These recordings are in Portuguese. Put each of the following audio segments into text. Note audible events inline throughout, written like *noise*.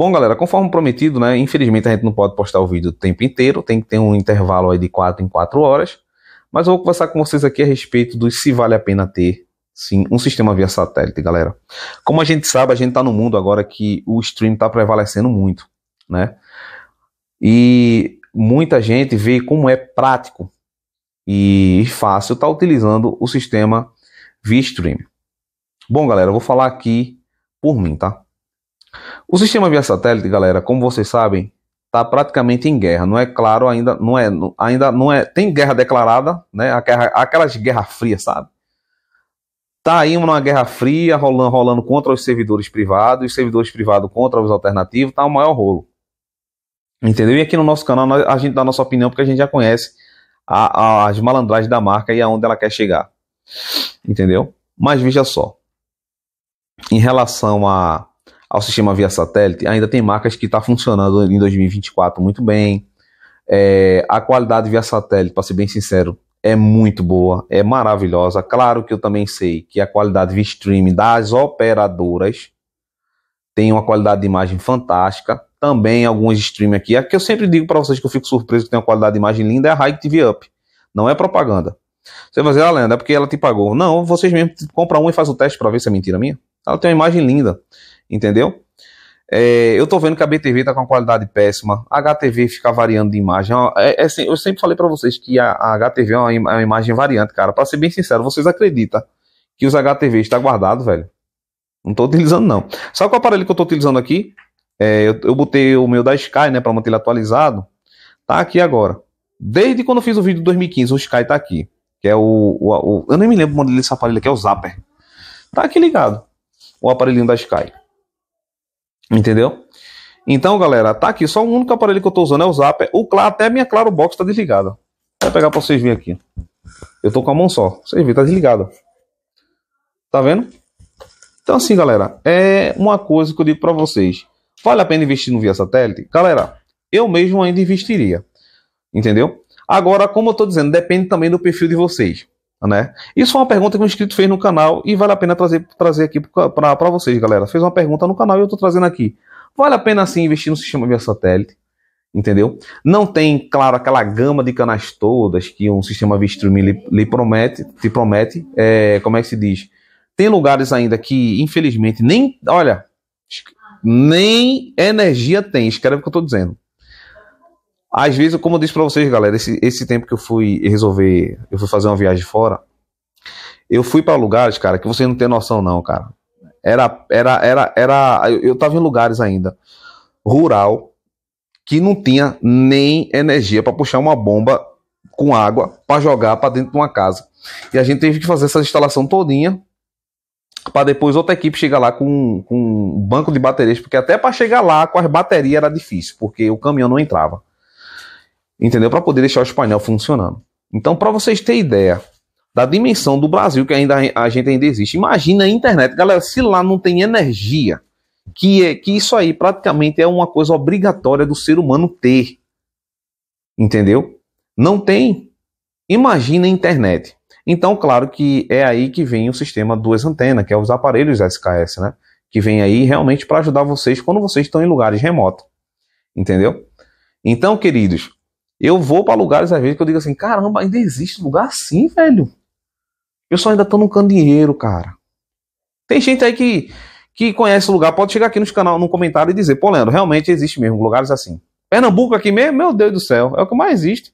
Bom, galera, conforme prometido, né? Infelizmente a gente não pode postar o vídeo o tempo inteiro, tem que ter um intervalo aí de 4 em 4 horas. Mas eu vou conversar com vocês aqui a respeito do se vale a pena ter sim um sistema via satélite, galera. Como a gente sabe, a gente está no mundo agora que o stream está prevalecendo muito, né? E muita gente vê como é prático e fácil estar tá utilizando o sistema via stream. Bom, galera, eu vou falar aqui por mim, tá? O sistema via satélite, galera, como vocês sabem, está praticamente em guerra. Não é claro ainda, não é, ainda não é. Tem guerra declarada, né? Aquela, aquelas guerra fria, sabe? Tá aí uma guerra fria rolando, rolando contra os servidores privados, os servidores privados contra os alternativos, tá o um maior rolo. Entendeu? E aqui no nosso canal a gente dá a nossa opinião porque a gente já conhece a, a, as malandragens da marca e aonde ela quer chegar. Entendeu? Mas veja só. Em relação a ao sistema via satélite, ainda tem marcas que está funcionando em 2024 muito bem. É, a qualidade via satélite, para ser bem sincero, é muito boa, é maravilhosa. Claro que eu também sei que a qualidade via streaming das operadoras tem uma qualidade de imagem fantástica. Também alguns streaming aqui. A que eu sempre digo para vocês que eu fico surpreso que tem uma qualidade de imagem linda é a Hike TV Up. Não é propaganda. Você vai dizer, ah, Leandro, é porque ela te pagou. Não, vocês mesmo compram um e faz o teste para ver se é mentira minha. Ela tem uma imagem linda entendeu? É, eu tô vendo que a BTV tá com uma qualidade péssima, a HTV fica variando de imagem. É, é, é assim, eu sempre falei para vocês que a, a HTV é uma, é uma, imagem variante, cara. Pra ser bem sincero, vocês acreditam que os HTV está guardado, velho? Não tô utilizando, não. Sabe qual é aparelho que eu tô utilizando aqui? Eu, eu, botei o meu da Sky, né, pra manter ele atualizado. Tá aqui agora. Desde quando eu fiz o vídeo de 2015, o Sky tá aqui. Que é o, o, o Eu nem me lembro o modelo desse aparelho aqui, é o Zapper. Tá aqui ligado. O aparelhinho da Sky. Entendeu? Então, galera, tá aqui. Só o único aparelho que eu tô usando é o Zap. O, até minha Claro Box tá desligada. Vou pegar pra vocês verem aqui. Eu tô com a mão só. Vocês viram, tá desligada. Tá vendo? Então, assim, galera, é uma coisa que eu digo pra vocês. Vale a pena investir no via satélite? Galera, eu mesmo ainda investiria. Entendeu? Agora, como eu tô dizendo, depende também do perfil de vocês. Né? Isso foi uma pergunta que um inscrito fez no canal e vale a pena trazer, trazer aqui para vocês, galera. Fez uma pergunta no canal e eu estou trazendo aqui. Vale a pena sim investir no sistema via satélite, entendeu? Não tem, claro, aquela gama de canais todas que um sistema via streaming lhe, lhe promete, te promete. É, como é que se diz? Tem lugares ainda que, infelizmente, nem. Olha, nem energia tem. Escreve o que eu estou dizendo. Às vezes, como eu disse para vocês, galera, esse, esse tempo que eu fui resolver, eu fui fazer uma viagem fora, eu fui para lugares, cara, que você não tem noção, não, cara. Era, era, era, era. Eu tava em lugares ainda rural que não tinha nem energia para puxar uma bomba com água para jogar para dentro de uma casa. E a gente teve que fazer essa instalação todinha para depois outra equipe chegar lá com, com um banco de baterias, porque até para chegar lá com as baterias era difícil, porque o caminhão não entrava entendeu? Para poder deixar o painel funcionando. Então, para vocês terem ideia da dimensão do Brasil que ainda a gente ainda existe, imagina a internet, galera, se lá não tem energia, que é que isso aí praticamente é uma coisa obrigatória do ser humano ter. Entendeu? Não tem. Imagina a internet. Então, claro que é aí que vem o sistema duas antenas, que é os aparelhos SKS, né? Que vem aí realmente para ajudar vocês quando vocês estão em lugares remotos. Entendeu? Então, queridos, eu vou para lugares às vezes que eu digo assim: caramba, ainda existe lugar assim, velho. Eu só ainda tô no candeeiro, cara. Tem gente aí que, que conhece o lugar, pode chegar aqui nos canal, no comentário e dizer: pô, Leandro, realmente existe mesmo lugares assim. Pernambuco aqui mesmo, meu Deus do céu, é o que mais existe.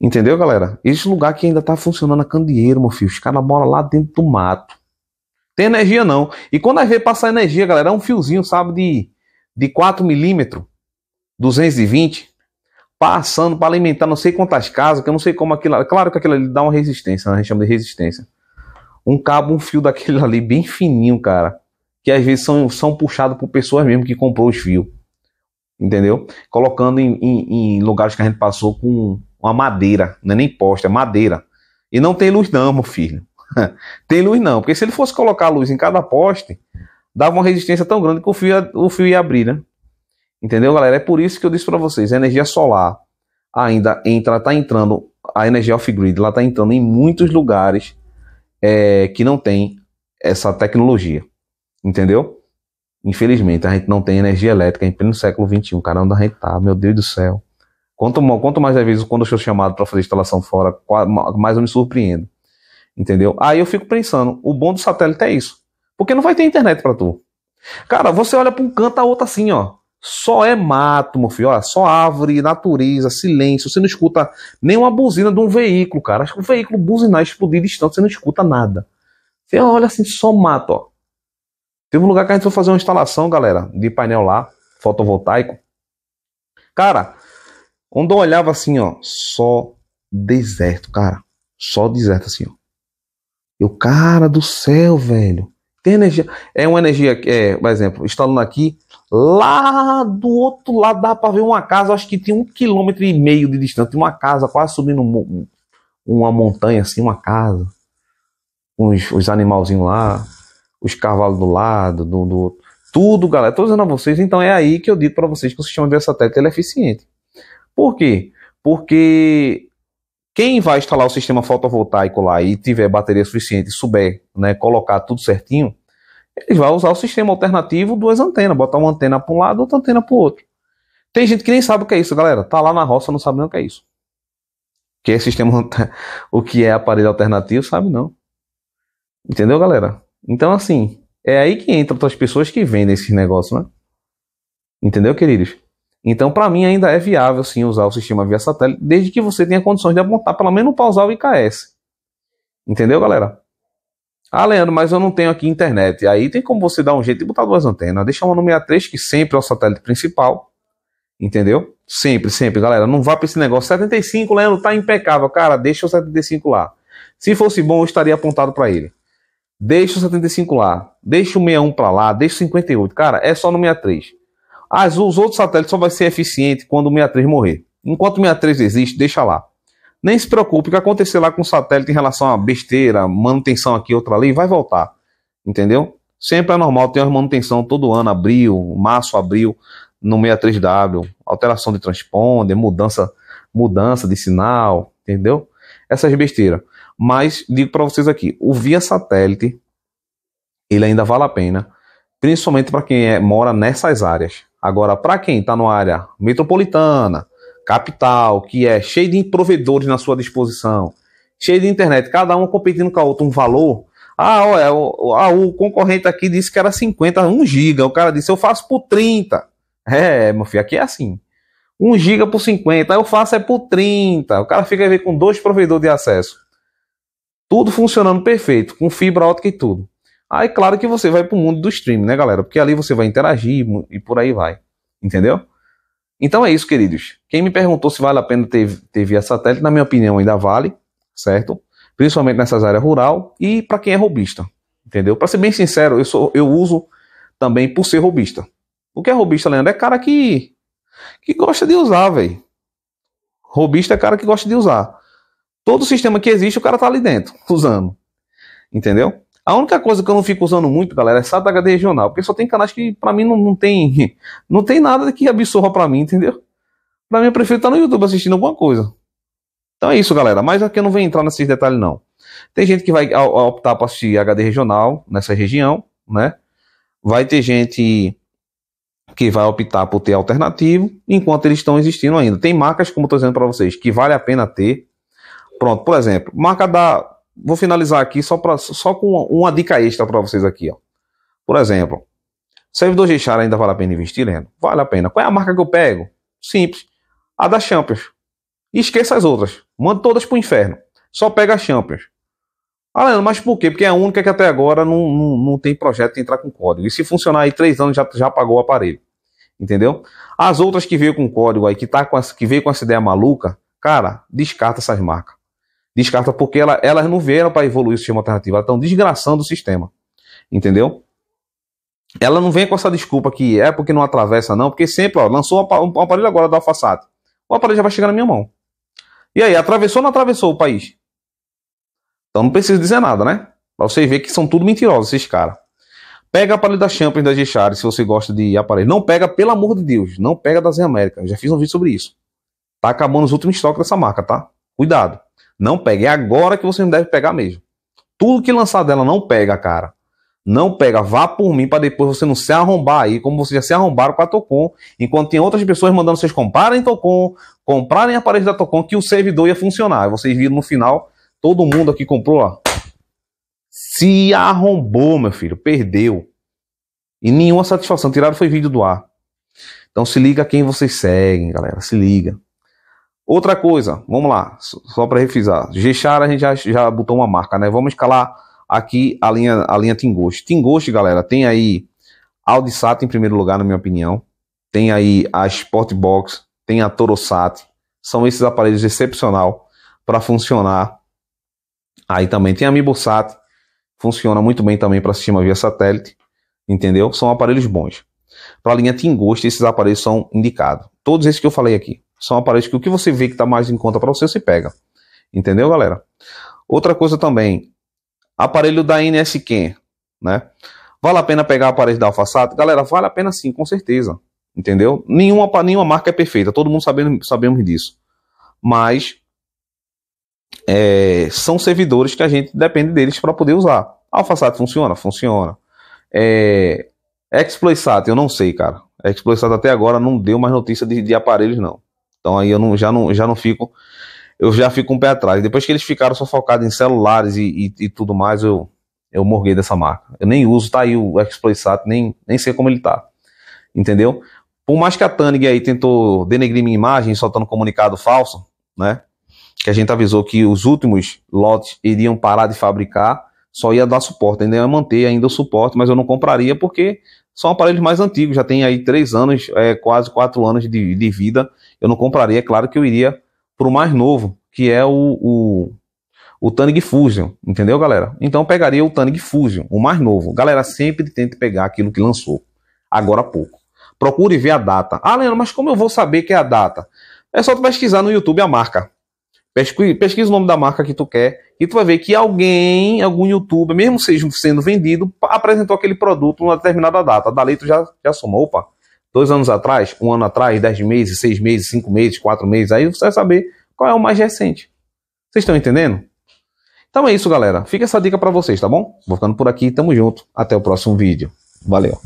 Entendeu, galera? Esse lugar que ainda tá funcionando a candeeiro, meu filho. Os caras moram lá dentro do mato. Tem energia não. E quando a gente passar energia, galera, é um fiozinho, sabe, de, de 4 milímetros, 220 passando para alimentar não sei quantas casas, que eu não sei como aquilo. Claro que aquilo ali dá uma resistência, né? a gente chama de resistência. Um cabo, um fio daquele *laughs* ali, bem fininho, cara. Que às vezes são, são puxados por pessoas mesmo que comprou os fios. Entendeu? Colocando em, em, em lugares que a gente passou com uma madeira, não é nem poste, é madeira. E não tem luz, não, meu filho. *laughs* tem luz, não. Porque se ele fosse colocar a luz em cada poste, dava uma resistência tão grande que o fio, o fio ia abrir, né? Entendeu, galera? É por isso que eu disse para vocês, a energia solar ainda entra, tá entrando, a energia off-grid, ela tá entrando em muitos lugares é, que não tem essa tecnologia, entendeu? Infelizmente, a gente não tem energia elétrica em pleno século XXI, cara, a gente tá, meu Deus do céu. Quanto, quanto mais às vezes, quando eu sou chamado para fazer instalação fora, mais eu me surpreendo, entendeu? Aí eu fico pensando, o bom do satélite é isso, porque não vai ter internet para tu. Cara, você olha para um canto, a tá outro assim, ó. Só é mato, meu filho. Olha, só árvore, natureza, silêncio. Você não escuta nenhuma buzina de um veículo, cara. Acho que o veículo buzinar explodir distante, você não escuta nada. Você olha assim, só mato, ó. Teve um lugar que a gente foi fazer uma instalação, galera, de painel lá, fotovoltaico. Cara, quando eu olhava assim, ó, só deserto, cara. Só deserto assim, ó. Eu, cara do céu, velho. Tem energia. É uma energia, que é, por exemplo, estando aqui, lá do outro lado dá para ver uma casa, acho que tem um quilômetro e meio de distância, uma casa quase subindo um, uma montanha assim, uma casa. Os, os animalzinhos lá, os cavalos do lado, do, do tudo, galera. Estou dizendo a vocês, então é aí que eu digo para vocês que o sistema de satélite é eficiente. Por quê? Porque quem vai instalar o sistema fotovoltaico lá e tiver bateria suficiente e souber né, colocar tudo certinho, ele vai usar o sistema alternativo duas antenas, botar uma antena para um lado, outra antena para o outro. Tem gente que nem sabe o que é isso, galera. Tá lá na roça, não sabe nem o que é isso. O que é sistema, o que é aparelho alternativo, sabe não. Entendeu, galera? Então, assim, é aí que entram as pessoas que vendem esses negócios, né? Entendeu, queridos? Então, para mim, ainda é viável sim usar o sistema via satélite, desde que você tenha condições de apontar pelo menos pausar o IKS. Entendeu, galera? Ah, Leandro, mas eu não tenho aqui internet. Aí tem como você dar um jeito de botar duas antenas. Deixa uma no 63, que sempre é o satélite principal. Entendeu? Sempre, sempre, galera. Não vá para esse negócio. 75, Leandro, tá impecável. Cara, deixa o 75 lá. Se fosse bom, eu estaria apontado para ele. Deixa o 75 lá. Deixa o 61 para lá. Deixa o 58. Cara, é só no 63. As, ah, os outros satélites só vai ser eficiente quando o 63 morrer. Enquanto o 63 existe, deixa lá. Nem se preocupe, o que acontecer lá com o satélite em relação a besteira, manutenção aqui, outra ali, vai voltar. Entendeu? Sempre é normal ter uma manutenção todo ano, abril, março, abril, no 63W, alteração de transponder, mudança, mudança de sinal, entendeu? Essas besteiras. Mas digo para vocês aqui, o via satélite ele ainda vale a pena, principalmente para quem é, mora nessas áreas, Agora, para quem está no área metropolitana, capital, que é cheio de provedores na sua disposição, cheio de internet, cada um competindo com a outra um valor. Ah, olha, o, o ah, concorrente aqui disse que era 50, 1 giga. O cara disse, eu faço por 30. É, meu filho, aqui é assim. 1 giga por 50, eu faço é por 30. O cara fica aí com dois provedores de acesso. Tudo funcionando perfeito, com fibra ótica e tudo. Aí, claro que você vai para o mundo do stream, né, galera? Porque ali você vai interagir e por aí vai. Entendeu? Então é isso, queridos. Quem me perguntou se vale a pena ter, ter via satélite, na minha opinião, ainda vale, certo? Principalmente nessas áreas rural e para quem é robista, entendeu? Para ser bem sincero, eu, sou, eu uso também por ser robista. O que é robista, Leandro? É cara que, que gosta de usar, velho. Robista é cara que gosta de usar. Todo sistema que existe, o cara tá ali dentro, usando. Entendeu? A única coisa que eu não fico usando muito, galera, é SATA HD regional, porque só tem canais que para mim não, não, tem *laughs* não tem nada que absorva para mim, entendeu? Para mim eu prefiro estar tá no YouTube assistindo alguma coisa. Então é isso, galera, mas aqui eu não vou entrar nesses detalhes não. Tem gente que vai optar para assistir HD regional nessa região, né? Vai ter gente que vai optar por ter alternativo, enquanto eles estão existindo ainda. Tem marcas, como tô dizendo para vocês, que vale a pena ter. Pronto, por exemplo, marca da vou finalizar aqui só, pra, só com uma, uma dica extra para vocês aqui. Ó. Por exemplo, servidor Gchar ainda vale a pena investir, Leandro? Vale a pena. Qual é a marca que eu pego? Simples. A da Champions. esqueça as outras. Manda todas para o inferno. Só pega a Champions. Ah, Leandro, mas por quê? Porque é a única que até agora não, não, não tem projeto de entrar com código. E se funcionar aí três anos, já, já pagou o aparelho. Entendeu? As outras que veio com código aí, que, tá com essa, que veio com essa ideia maluca, cara, descarta essas marcas descarta porque ela, elas não vieram para evoluir o sistema alternativo, elas estão desgraçando o sistema. Entendeu? Ela não vem com essa desculpa que é porque não atravessa, não, porque sempre, ó, lançou um aparelho agora da Alfasat. O aparelho já vai chegar na minha mão. E aí, atravessou ou não atravessou o país? Então não preciso dizer nada, né? Pra vocês verem que são tudo mentirosos esses caras. Pega o aparelho da Champions da Gechari, se você gosta de aparelho. Não pega, pelo amor de Deus, não pega da Zen América. Eu já fiz um vídeo sobre isso. Tá acabando os últimos estoques dessa marca, tá? Cuidado. Não pega. É agora que você não deve pegar mesmo. Tudo que lançar dela não pega, cara. Não pega. Vá por mim para depois você não se arrombar aí, como vocês já se arrombaram com a Tocon. Enquanto tem outras pessoas mandando vocês comprarem Tocon, comprarem parede da Tocon, que o servidor ia funcionar. Vocês viram no final, todo mundo aqui comprou, ó. Se arrombou, meu filho. Perdeu. E nenhuma satisfação. Tiraram foi vídeo do ar. Então se liga quem vocês seguem, galera. Se liga. Outra coisa, vamos lá, só para refisar. Gechara a gente já, já botou uma marca, né? Vamos escalar aqui a linha, a linha Tingost. Tingost, galera, tem aí Aldisat em primeiro lugar, na minha opinião. Tem aí a Sportbox, tem a Torosat. São esses aparelhos excepcional para funcionar. Aí também tem a Mibosat, funciona muito bem também para sistema via satélite, entendeu? São aparelhos bons. Para a linha Tingost, esses aparelhos são indicados. Todos esses que eu falei aqui. São aparelhos que o que você vê que está mais em conta para você, você pega. Entendeu, galera? Outra coisa também, aparelho da NSQ, né? Vale a pena pegar aparelho da Alfasat? Galera, vale a pena sim, com certeza. Entendeu? Nenhuma, nenhuma marca é perfeita, todo mundo sabendo, sabemos disso. Mas é, são servidores que a gente depende deles para poder usar. AlphaSat funciona? Funciona. É, eu não sei, cara. ExploitSat até agora não deu mais notícia de, de aparelhos, não. Então aí eu não, já, não, já não fico. Eu já fico um pé atrás. Depois que eles ficaram só focados em celulares e, e, e tudo mais, eu, eu morguei dessa marca. Eu nem uso, tá aí o XploitSat, nem, nem sei como ele tá. Entendeu? Por mais que a Tannig aí tentou denegrir minha imagem, soltando comunicado falso, né? Que a gente avisou que os últimos lotes iriam parar de fabricar, só ia dar suporte. Ainda ia manter ainda o suporte, mas eu não compraria porque são aparelhos mais antigos, já tem aí três anos, é, quase quatro anos de, de vida. Eu não compraria, é claro que eu iria para o mais novo, que é o, o, o Tannig Fusion, entendeu, galera? Então eu pegaria o Tannig Fusion, o mais novo. Galera, sempre tente pegar aquilo que lançou, agora há pouco. Procure ver a data. Ah, Leandro, mas como eu vou saber que é a data? É só tu pesquisar no YouTube a marca. Pesquisa o nome da marca que tu quer e tu vai ver que alguém, algum youtuber, mesmo seja sendo vendido, apresentou aquele produto numa determinada data. Dali tu já, já somou, opa, dois anos atrás, um ano atrás, dez meses, seis meses, cinco meses, quatro meses, aí você vai saber qual é o mais recente. Vocês estão entendendo? Então é isso, galera. Fica essa dica para vocês, tá bom? Vou ficando por aqui, tamo junto. Até o próximo vídeo. Valeu.